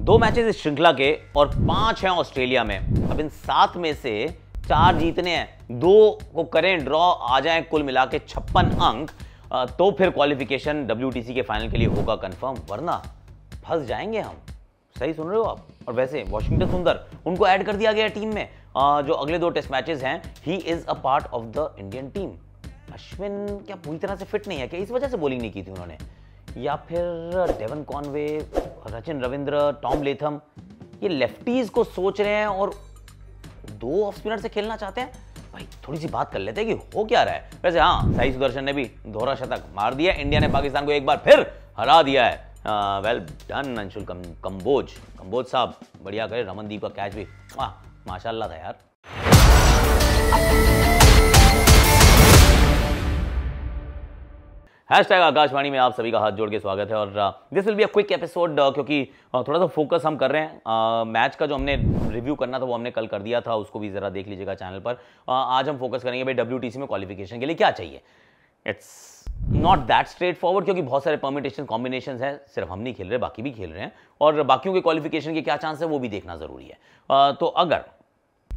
दो मैचेस इस श्रृंखला के और पांच हैं ऑस्ट्रेलिया में अब इन सात में से चार जीतने हैं दो को करें ड्रॉ आ जाए कुल मिला के छप्पन अंक तो फिर क्वालिफिकेशन डब्ल्यू के फाइनल के लिए होगा कंफर्म वरना फंस जाएंगे हम सही सुन रहे हो आप और वैसे वॉशिंगटन सुंदर उनको ऐड कर दिया गया टीम में जो अगले दो टेस्ट मैचेस हैं he is a part of the Indian team Ashwin क्या पूरी तरह से फिट नहीं है क्या इस वजह से बॉलिंग नहीं की थी उन्होंने या फिर Devon Conway Rachin Ravindra Tom Latham ये लेफ्टीज को सोच रहे हैं और दो ऑफ स्पिनर से खेलना चाहते हैं भाई थोड़ी सी बात कर लेते हैं कि हो क्या रहा है वैसे हाँ साई सुदर्शन ने भी दोहरा शतक मार दिया इंडिया ने पाकिस्तान को एक बार फिर हरा दिया है वेल हाँ, डन अंशुल कंबोज कंबोज साहब बढ़िया करे रमनदीप का कैच भी वाह माशाल्लाह था यार हैश टैग आकाशवाणी में आप सभी का हाथ जोड़ के स्वागत है और this will be a quick episode क्योंकि uh, थोड़ा सा फोकस हम कर रहे हैं मैच uh, का जो हमने रिव्यू करना था वो हमने कल कर दिया था उसको भी ज़रा देख लीजिएगा चैनल पर आ, uh, आज हम फोकस करेंगे भाई डब्ल्यू में क्वालिफिकेशन के लिए क्या चाहिए it's not that straightforward क्योंकि बहुत सारे परमिटेशन कॉम्बिनेशन हैं सिर्फ हम नहीं खेल रहे बाकी भी खेल रहे हैं और बाकियों के क्वालिफिकेशन के क्या चांस है वो भी देखना ज़रूरी है आ, तो अगर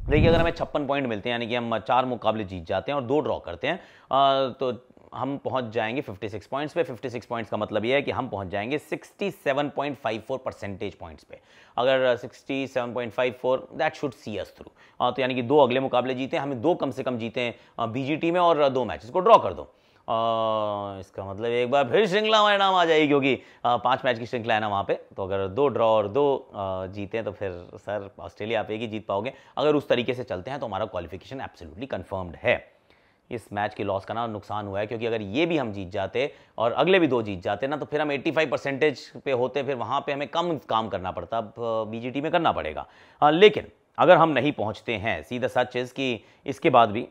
देखिए अगर हमें छप्पन पॉइंट मिलते हैं यानी कि हम चार मुकाबले जीत जाते हैं और दो ड्रॉ करते हैं तो हम पहुंच जाएंगे 56 पॉइंट्स पे 56 पॉइंट्स का मतलब ये है कि हम पहुंच जाएंगे 67.54 परसेंटेज पॉइंट्स पे अगर 67.54 that should see us through तो यानी कि दो अगले मुकाबले जीते हमें दो कम से कम जीते बीजीटी uh, में और uh, दो मैचेस को ड्रॉ कर दो आ, uh, इसका मतलब एक बार फिर श्रृंखला में नाम आ जाएगी क्योंकि पांच मैच की श्रृंखला है ना वहाँ पे तो अगर दो ड्रॉ और दो जीते तो फिर सर ऑस्ट्रेलिया आप एक ही जीत पाओगे अगर उस तरीके से चलते हैं तो हमारा क्वालिफिकेशन एब्सोल्युटली कन्फर्म्ड है इस मैच की लॉस का ना नुकसान हुआ है क्योंकि अगर ये भी हम जीत जाते और अगले भी दो जीत जाते ना तो फिर हम 85 परसेंटेज पे होते फिर वहाँ पे हमें कम काम करना पड़ता अब बीजेटी में करना पड़ेगा आ, लेकिन अगर हम नहीं पहुँचते हैं सीधा साथ चीज़ कि इसके बाद भी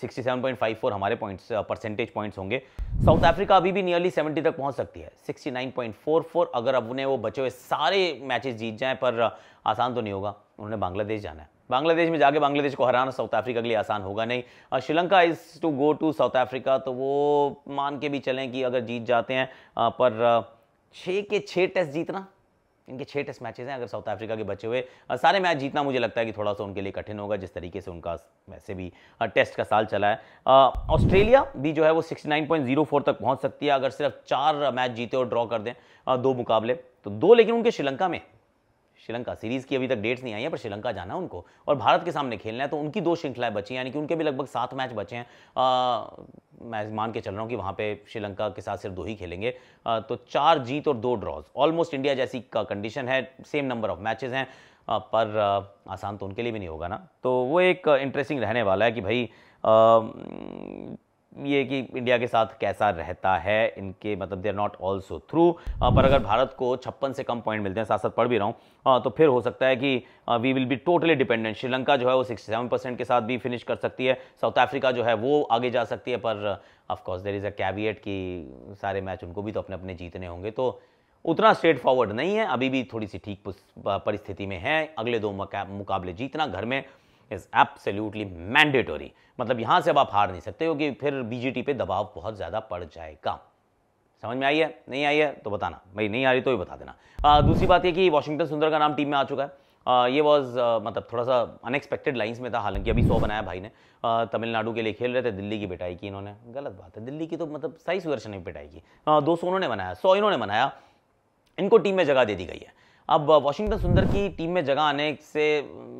sixty seven point five four हमारे पॉइंट्स परसेंटेज पॉइंट्स होंगे साउथ अफ्रीका अभी भी नियरली सेवेंटी तक पहुंच सकती है sixty nine point four four अगर अब उन्हें वो बचे हुए सारे मैचेस जीत जाएं पर आसान तो नहीं होगा उन्होंने बांग्लादेश जाना है बांग्लादेश में जाके बांग्लादेश को हराना साउथ अफ्रीका के लिए आसान होगा नहीं Sri Lanka is to go to South Africa तो वो मान के भी चलें कि अगर जीत जाते हैं पर छः के छः टेस्ट जीतना इनके छः टेस्ट मैचेस हैं अगर साउथ अफ्रीका के बचे हुए सारे मैच जीतना मुझे लगता है कि थोड़ा सा उनके लिए कठिन होगा जिस तरीके से उनका वैसे भी टेस्ट का साल चला है ऑस्ट्रेलिया भी जो है वो 69.04 तक पहुंच सकती है अगर सिर्फ चार मैच जीते और ड्रॉ कर दें दो मुकाबले तो दो लेकिन उनके श्रीलंका में श्रीलंका सीरीज की अभी तक डेट्स नहीं आई है पर श्रीलंका जाना है उनको और भारत के सामने खेलना है तो उनकी दो श्रृंखलाएं बची यानी कि उनके भी लगभग सात मैच बचे हैं आ, मैं मान के चल रहा हूँ कि वहाँ पे श्रीलंका के साथ सिर्फ दो ही खेलेंगे आ, तो चार जीत और दो ड्रॉज ऑलमोस्ट इंडिया जैसी का कंडीशन है सेम नंबर ऑफ मैचेज हैं पर आसान तो उनके लिए भी नहीं होगा ना तो वो एक इंटरेस्टिंग रहने वाला है कि भाई ये कि इंडिया के साथ कैसा रहता है इनके मतलब they are not also through पर अगर भारत को छप्पन से कम पॉइंट मिलते हैं साथ साथ पढ़ भी रहा हूँ तो फिर हो सकता है कि we will be totally dependent Sri Lanka जो है वो सिक्सटी सेवन परसेंट के साथ भी फिनिश कर सकती है साउथ अफ्रीका जो है वो आगे जा सकती है पर ऑफकोर्स देर इज़ अ कैबिएट कि सारे मैच उनको भी तो अपने अपने जीतने होंगे तो उतना स्ट्रेट फॉरवर्ड नहीं है अभी भी थोड़ी सी ठीक परिस्थिति में है अगले दो मुकाबले जीतना घर में इज़ एब्सोल्युटली मैंडेटोरी मतलब यहाँ से अब आप हार नहीं सकते हो कि फिर बीजेटी पे दबाव बहुत ज़्यादा पड़ जाएगा समझ में आई है नहीं आई है तो बताना भाई नहीं आ रही तो भी बता देना आ, दूसरी बात ये कि वॉशिंगटन सुंदर का नाम टीम में आ चुका है आ, ये वॉज मतलब थोड़ा सा अनएक्सपेक्टेड लाइन्स में था हालांकि अभी सौ बनाया भाई ने तमिलनाडु के लिए खेल रहे थे दिल्ली की पिटाई की इन्होंने गलत बात है दिल्ली की तो मतलब साई सुदर्शन ने पिटाई की दो सौ उन्होंने बनाया सौ इन्होंने बनाया इनको टीम में जगह दे दी गई है अब वॉशिंगटन सुंदर की टीम में जगह आने से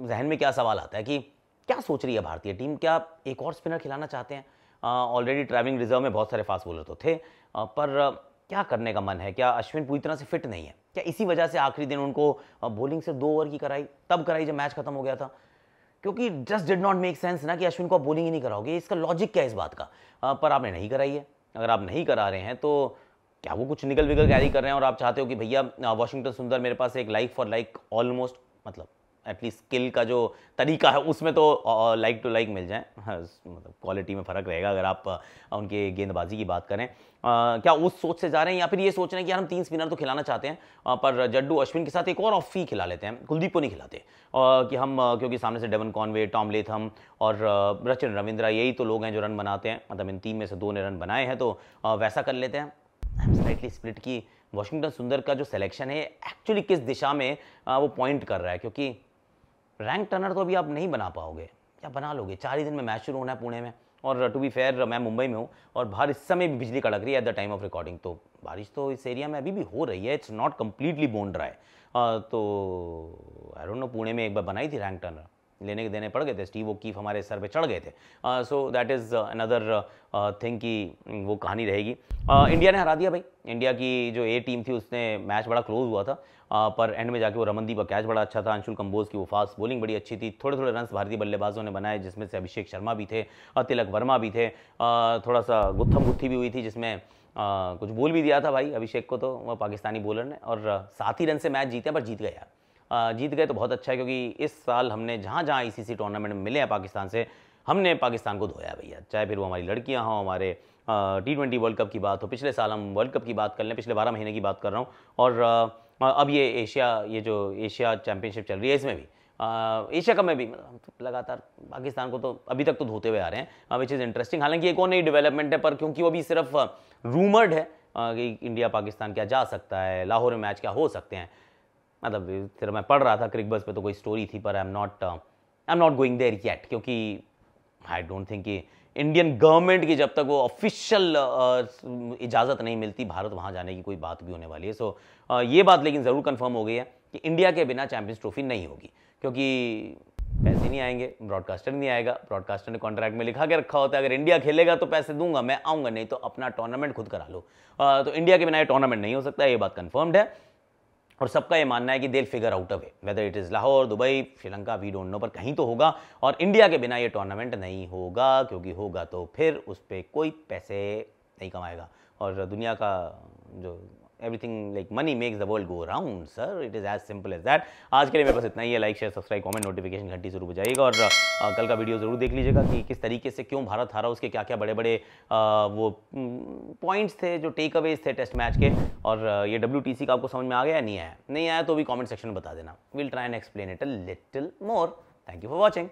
जहन में क्या सवाल आता है कि क्या सोच रही है भारतीय टीम क्या एक और स्पिनर खिलाना चाहते हैं ऑलरेडी ट्रैवलिंग रिजर्व में बहुत सारे फास्ट बॉलर तो थे आ, पर आ, क्या करने का मन है क्या अश्विन पूरी तरह से फिट नहीं है क्या इसी वजह से आखिरी दिन उनको बॉलिंग से दो ओवर की कराई तब कराई जब मैच खत्म हो गया था क्योंकि just did not make sense ना कि अश्विन को आप बॉलिंग ही नहीं कराओगे इसका लॉजिक क्या है इस बात का आ, पर आपने नहीं कराई है अगर आप नहीं करा रहे हैं तो क्या वो कुछ निकल विकल कैरी कर रहे हैं और आप चाहते हो कि भैया वॉशिंगटन सुंदर मेरे पास एक लाइक फॉर लाइक ऑलमोस्ट मतलब एटलीस्ट स्किल का जो तरीका है उसमें तो लाइक टू लाइक मिल जाए हाँ, मतलब क्वालिटी में फ़र्क रहेगा अगर आप उनके गेंदबाजी की बात करें आ, क्या उस सोच से जा रहे हैं या फिर ये सोच रहे हैं कि यार हम तीन स्पिनर तो खिलाना चाहते हैं आ, पर जड्डू अश्विन के साथ एक और ऑफ ही खिला लेते हैं कुलदीप को नहीं खिलाते आ, कि हम क्योंकि सामने से डेवन कॉनवे टॉम लेथम और रचिन रविंद्रा यही तो लोग हैं जो रन बनाते हैं मतलब इन तीन में से दो ने रन बनाए हैं तो वैसा कर लेते हैं स्लाइटली स्प्लिट की वॉशिंगटन सुंदर का जो सिलेक्शन है एक्चुअली किस दिशा में आ, वो पॉइंट कर रहा है क्योंकि रैंक टर्नर तो अभी आप नहीं बना पाओगे या बना लोगे चार ही दिन में मैच शुरू होना है पुणे में और टू बी फेयर मैं मुंबई में हूँ और बाहर इस समय भी बिजली कड़क रही है at the time of recording तो बारिश तो इस एरिया में अभी भी हो रही है इट्स नॉट कम्प्लीटली बोन रहा है तो आई डोंट नो पुणे में एक बार बनाई थी रैंक टर्नर लेने के देने पड़ गए थे स्टीव कीफ हमारे सर पे चढ़ गए थे so that is another thing की वो कहानी रहेगी uh, इंडिया ने हरा दिया भाई इंडिया की जो ए टीम थी उसने मैच बड़ा क्लोज हुआ था uh, पर एंड में जाके वो रमनदीप का कैच बड़ा अच्छा था अंशुल कंबोज की वो फास्ट बॉलिंग बड़ी अच्छी थी थोड़े थोड़े रन भारतीय बल्लेबाजों ने बनाए जिसमें से अभिषेक शर्मा भी थे तिलक वर्मा भी थे थोड़ा सा गुत्थम गुत्थी भी हुई थी जिसमें कुछ बोल भी दिया था भाई अभिषेक को तो पाकिस्तानी बॉलर ने और सात ही रन से मैच जीते पर जीत गए यार जीत गए तो बहुत अच्छा है क्योंकि इस साल हमने जहाँ जहाँ आईसीसी टूर्नामेंट में मिले हैं पाकिस्तान से हमने पाकिस्तान को धोया भैया चाहे फिर वो हमारी लड़कियाँ हों हमारे टी ट्वेंटी वर्ल्ड कप की बात हो पिछले साल हम वर्ल्ड कप की बात कर लें पिछले बारह महीने की बात कर रहा हूँ और अब ये एशिया ये जो एशिया चैम्पियनशिप चल रही है इसमें भी एशिया कप में भी मतलब लगातार पाकिस्तान को तो अभी तक तो धोते हुए आ रहे हैं विच इज़ इंटरेस्टिंग हालांकि एक और नई डेवलपमेंट है पर क्योंकि वो भी सिर्फ रूमर्ड है कि इंडिया पाकिस्तान क्या जा सकता है लाहौर में मैच क्या हो सकते हैं मतलब फिर मैं पढ़ रहा था क्रिकबस पे तो कोई स्टोरी थी पर I am not I am not going there yet क्योंकि आई डोंट थिंक कि इंडियन गवर्नमेंट की जब तक वो ऑफिशियल uh, इजाज़त नहीं मिलती भारत वहाँ जाने की कोई बात भी होने वाली है सो uh, ये बात लेकिन ज़रूर कन्फर्म हो गई है कि इंडिया के बिना चैंपियंस ट्रॉफी नहीं होगी क्योंकि पैसे नहीं आएंगे ब्रॉडकास्टर नहीं आएगा ब्रॉडकास्टर ने कॉन्ट्रैक्ट में लिखा के रखा होता है अगर इंडिया खेलेगा तो पैसे दूंगा मैं आऊँगा नहीं तो अपना टूर्नामेंट खुद करा लो uh, तो इंडिया के बिना ये टूर्नामेंट नहीं हो सकता ये बात कन्फर्म्ड है और सबका ये मानना है कि they figure out a way whether it is Lahore Dubai Sri Lanka we don't know पर कहीं तो होगा और इंडिया के बिना ये टूर्नामेंट नहीं होगा क्योंकि होगा तो फिर उस पर कोई पैसे नहीं कमाएगा और दुनिया का जो everything like money makes the world go round sir it is as simple as that आज के लिए मेरे पास इतना ही है like share subscribe comment notification घंटी जरूर बजाएगा और आ, कल का वीडियो ज़रूर देख लीजिएगा कि किस तरीके से क्यों भारत हारा उसके क्या क्या बड़े बड़े आ, वो पॉइंट्स थे जो टेक अवेज थे टेस्ट मैच के और ये डब्ल्यू का आपको समझ में आ गया नहीं आया नहीं आया तो भी कॉमेंट सेक्शन में बता देना will try and explain it a little more thank you for watching